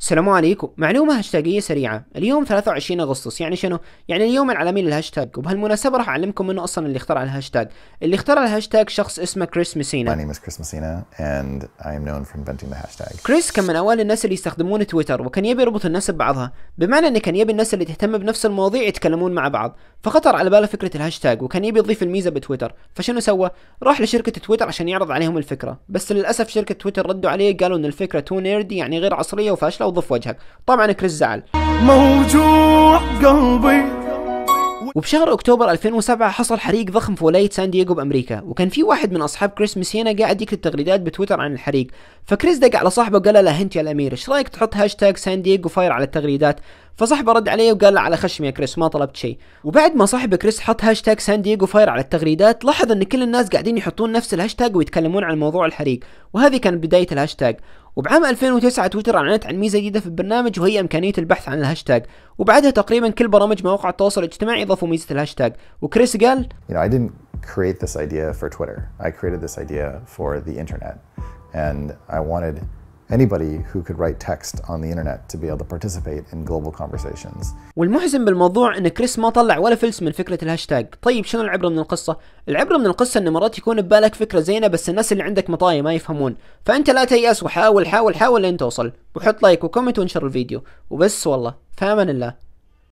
السلام عليكم معلومة هاشتاجية سريعة اليوم 23 أغسطس يعني شنو؟ يعني اليوم العالمي للهاشتاج وبهالمناسبة راح أعلمكم منه أصلا اللي اخترع الهاشتاج اللي اخترع الهاشتاج شخص اسمه كريس ميسينا My name is Chris Messina and I am known for inventing the hashtag كريس كان من أوائل الناس اللي يستخدمون تويتر وكان يبي يربط الناس ببعضها بمعنى أنه كان يبي الناس اللي تهتم بنفس المواضيع يتكلمون مع بعض فخطر على باله فكرة الهاشتاج وكان يبي يضيف الميزة بتويتر فشنو سوى؟ راح لشركة تويتر عشان يعرض عليهم الفكرة بس للأسف شركة تويتر ردوا عليه قالوا أن الفكرة تو نيردي يعني غير عصرية وفاشلة او ضف وجهك طبعا كريس زعل موجوع قلبي وبشهر اكتوبر 2007 حصل حريق ضخم في ولايه سان دييغو بامريكا وكان في واحد من اصحاب كريس ميسينا قاعد يكتب تغريدات بتويتر عن الحريق فكريس دق على صاحبه وقال له انت يا الامير ايش رايك تحط هاشتاج سان دييغو فاير على التغريدات فصاحبه رد عليه وقال له على خشم يا كريس ما طلبت شيء وبعد ما صاحب كريس حط هاشتاج سان دييغو فاير على التغريدات لاحظ ان كل الناس قاعدين يحطون نفس الهاشتاج ويتكلمون عن موضوع الحريق وهذه كانت بدايه الهاشتاج وبعام 2009 تويتر أعلنت عن ميزة جديدة في البرنامج وهي إمكانية البحث عن الهاشتاج وبعدها تقريبا كل برامج مواقع التواصل الاجتماعي اضافوا ميزة الهاشتاج وكريس قال you know, I didn't create this idea for Twitter I created this idea for the internet and I wanted anybody who could write text on the internet to be able to participate in global conversations. والمحزن بالموضوع ان كريس ما طلع ولا فلس من فكره الهاشتاج، طيب شنو العبره من القصه؟ العبره من القصه ان مرات يكون ببالك فكره زينه بس الناس اللي عندك مطايا ما يفهمون، فانت لا تيأس وحاول حاول حاول لين توصل، وحط لايك وكومنت وانشر الفيديو، وبس والله فامن الله.